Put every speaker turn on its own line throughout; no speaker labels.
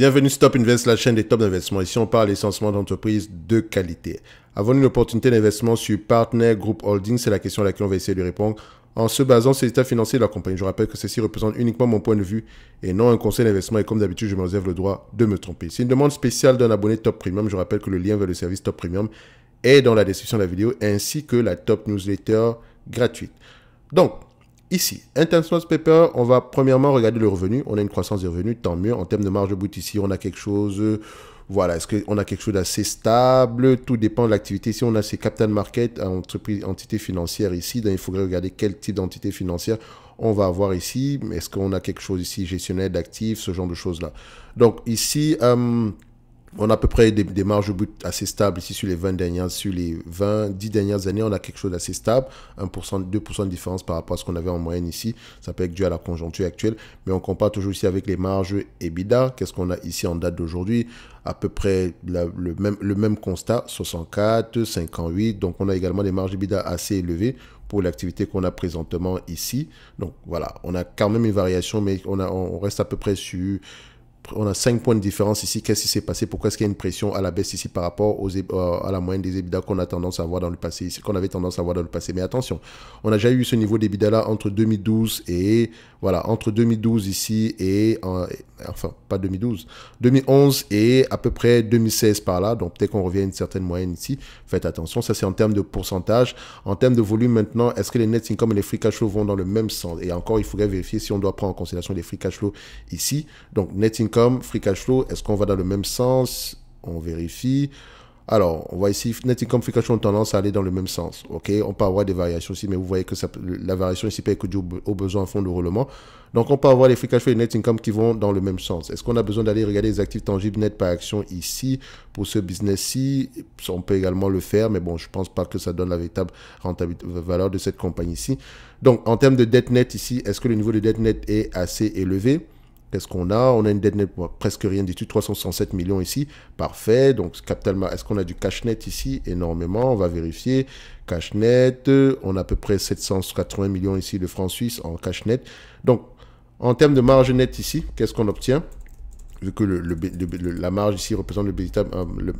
Bienvenue Stop Invest, la chaîne des tops d'investissement. Ici, on parle d'essencement d'entreprises de qualité. avons une opportunité d'investissement sur Partner Group Holdings, C'est la question à laquelle on va essayer de répondre en se basant sur l'état financier de la compagnie. Je rappelle que ceci représente uniquement mon point de vue et non un conseil d'investissement. Et comme d'habitude, je me réserve le droit de me tromper. C'est une demande spéciale d'un abonné Top Premium. Je rappelle que le lien vers le service Top Premium est dans la description de la vidéo ainsi que la Top Newsletter gratuite. Donc, Ici, International Paper, on va premièrement regarder le revenu. On a une croissance des revenus, tant mieux. En termes de marge de bout ici, on a quelque chose... Euh, voilà, est-ce qu'on a quelque chose d'assez stable Tout dépend de l'activité. Si on a ces Captain market, entreprise, entité financière ici, il faudrait regarder quel type d'entité financière on va avoir ici. Est-ce qu'on a quelque chose ici, gestionnaire d'actifs, ce genre de choses-là. Donc ici, euh, on a à peu près des, marges au but assez stables ici sur les 20 dernières, sur les 20, 10 dernières années, on a quelque chose d'assez stable, 1%, 2% de différence par rapport à ce qu'on avait en moyenne ici. Ça peut être dû à la conjoncture actuelle, mais on compare toujours ici avec les marges EBITDA. Qu'est-ce qu'on a ici en date d'aujourd'hui À peu près le, même, le même constat, 64, 58. Donc on a également des marges EBITDA assez élevées pour l'activité qu'on a présentement ici. Donc voilà, on a quand même une variation, mais on reste à peu près sur on a 5 points de différence ici. Qu'est-ce qui s'est passé Pourquoi est-ce qu'il y a une pression à la baisse ici par rapport aux, euh, à la moyenne des EBITDA qu'on a tendance à voir dans le passé, qu'on avait tendance à voir dans le passé Mais attention, on a déjà eu ce niveau d'EBITDA là entre 2012 et voilà, entre 2012 ici et, enfin pas 2012, 2011 et à peu près 2016 par là. Donc peut-être qu'on revient à une certaine moyenne ici. Faites attention, ça c'est en termes de pourcentage. En termes de volume maintenant, est-ce que les net income et les free cash flow vont dans le même sens Et encore, il faudrait vérifier si on doit prendre en considération les free cash flow ici. Donc net income, free cash flow, est-ce qu'on va dans le même sens On vérifie. Alors, on voit ici, Net Income Free Cash ont tendance à aller dans le même sens. Ok, on peut avoir des variations ici, mais vous voyez que la variation ici peut être due au besoin en fonds de roulement. Donc, on peut avoir les Free Cash Net Income qui vont dans le même sens. Est-ce qu'on a besoin d'aller regarder les actifs tangibles net par action ici pour ce business-ci On peut également le faire, mais bon, je pense pas que ça donne la véritable rentabilité, valeur de cette compagnie ici. Donc, en termes de dette net ici, est-ce que le niveau de dette net est assez élevé Qu'est-ce qu'on a On a une dette nette, presque rien du tout, 367 millions ici. Parfait. Donc, capital, est-ce qu'on a du cash net ici Énormément. On va vérifier. Cash net, on a à peu près 780 millions ici de francs suisses en cash net. Donc, en termes de marge nette ici, qu'est-ce qu'on obtient vu que le, la marge ici représente le,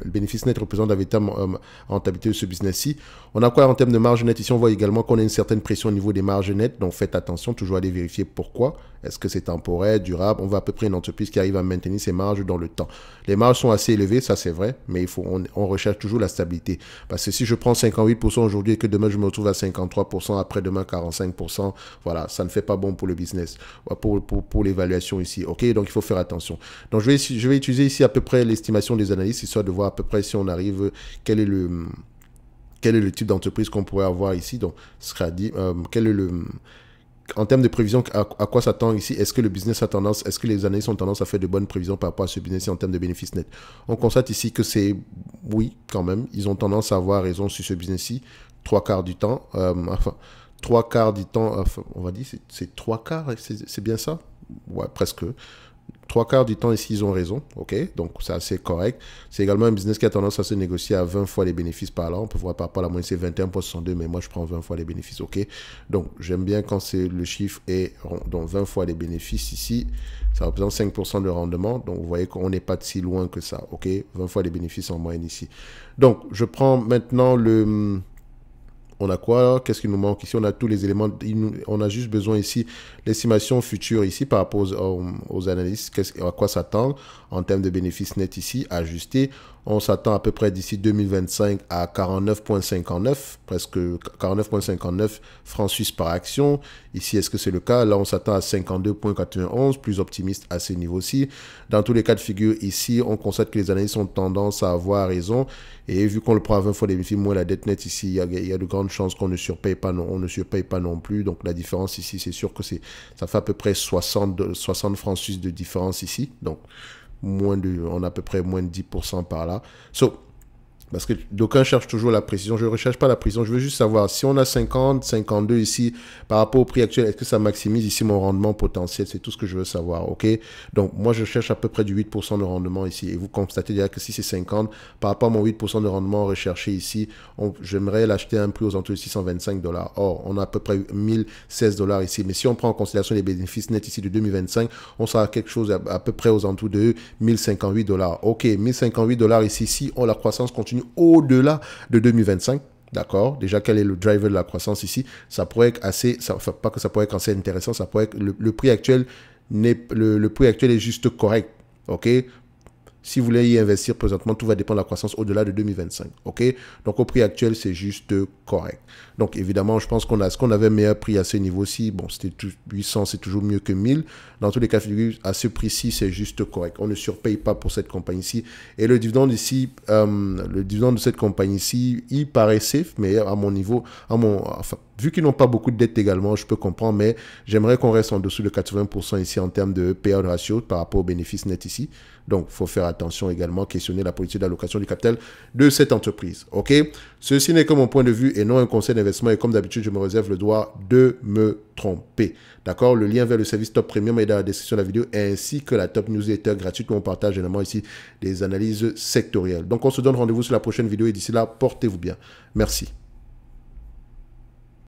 bénéfice euh, net représente la véritable euh, rentabilité de ce business-ci. On a quoi en termes de marge nette Ici, on voit également qu'on a une certaine pression au niveau des marges nettes. Donc faites attention, toujours aller vérifier pourquoi. Est-ce que c'est temporaire, durable On voit à peu près une entreprise qui arrive à maintenir ses marges dans le temps. Les marges sont assez élevées, ça c'est vrai, mais il faut, on, on, recherche toujours la stabilité. Parce que si je prends 58% aujourd'hui et que demain je me retrouve à 53%, après-demain 45%, voilà, ça ne fait pas bon pour le business, pour, pour, pour l'évaluation ici. OK, donc il faut faire attention. Donc je vais, je vais utiliser ici à peu près l'estimation des analystes, histoire de voir à peu près si on arrive, quel est le, quel est le type d'entreprise qu'on pourrait avoir ici. Donc ce sera dit, euh, quel est le en termes de prévision, à, quoi s'attend ici Est-ce que le business a tendance, est-ce que les analystes ont tendance à faire de bonnes prévisions par rapport à ce business en termes de bénéfices nets On constate ici que c'est, oui, quand même, ils ont tendance à avoir raison sur ce business-ci, trois quarts du temps, euh, enfin, trois quarts du temps, on va dire, c'est trois quarts, c'est bien ça Ouais, presque trois quarts du temps, ici, ils ont raison. OK Donc, c'est assez correct. C'est également un business qui a tendance à se négocier à 20 fois les bénéfices par an. On peut voir par rapport la moyenne, c'est 21,62, mais moi, je prends 20 fois les bénéfices. OK Donc, j'aime bien quand c'est le chiffre est donc 20 fois les bénéfices ici. Ça représente 5% de rendement. Donc, vous voyez qu'on n'est pas si loin que ça. OK 20 fois les bénéfices en moyenne ici. Donc, je prends maintenant le hum, on a quoi Qu'est-ce qui nous manque ici On a tous les éléments. On a juste besoin ici l'estimation future ici par rapport aux, analyses. analystes. ce à quoi s'attendre en termes de bénéfices nets ici ajustés On s'attend à peu près d'ici 2025 à 49,59, presque 49,59 francs suisses par action. Ici, est-ce que c'est le cas Là, on s'attend à 52,91, plus optimiste à ce niveau-ci. Dans tous les cas de figure, ici, on constate que les analystes ont tendance à avoir raison. Et vu qu'on le prend à 20 fois les bénéfices moins la dette nette ici, il y il y a de grandes chance qu'on ne surpaye pas non, on ne surpaye pas non plus. Donc la différence ici, c'est sûr que c'est, ça fait à peu près 60, 60 francs suisses de différence ici. Donc moins de, on a à peu près moins de 10% par là. So, parce que d'aucuns cherchent toujours la précision. Je ne recherche pas la précision. Je veux juste savoir si on a 50, 52 ici par rapport au prix actuel, est-ce que ça maximise ici mon rendement potentiel C'est tout ce que je veux savoir. OK Donc, moi, je cherche à peu près du 8% de rendement ici. Et vous constatez déjà que si c'est 50, par rapport à mon 8% de rendement recherché ici, j'aimerais l'acheter un prix aux entours de 625 dollars. Or, on a à peu près 1016 dollars ici. Mais si on prend en considération les bénéfices nets ici de 2025, on sera à quelque chose à, peu près aux entours de 1058 dollars. OK, 1058 dollars ici. Si on, oh, la croissance continue, au-delà de 2025, D'accord Déjà, quel est le driver de la croissance ici Ça pourrait être assez, pas que ça pourrait être intéressant, ça pourrait être, le, prix actuel le, prix actuel est juste correct. OK si vous voulez y investir présentement, tout va dépendre de la croissance au-delà de 2025. OK Donc, au prix actuel, c'est juste correct. Donc, évidemment, je pense qu'on a ce qu'on avait meilleur prix à ce niveau-ci. Bon, c'était 800, c'est toujours mieux que 1000. Dans tous les cas, à ce prix-ci, c'est juste correct. On ne surpaye pas pour cette compagnie-ci. Et le dividende ici, euh, le dividende de cette compagnie-ci, il paraît safe, mais à mon niveau, à mon, vu qu'ils n'ont pas beaucoup de dettes également, je peux comprendre, mais j'aimerais qu'on reste en dessous de 80% ici en termes de payout ratio par rapport au bénéfices net ici. Donc, il faut faire attention également, questionner la politique d'allocation du capital de cette entreprise. OK Ceci n'est que mon point de vue et non un conseil d'investissement. Et comme d'habitude, je me réserve le droit de me tromper. D'accord Le lien vers le service Top Premium est dans la description de la vidéo ainsi que la Top Newsletter gratuite où on partage également ici des analyses sectorielles. Donc, on se donne rendez-vous sur la prochaine vidéo et d'ici là, portez-vous bien. Merci.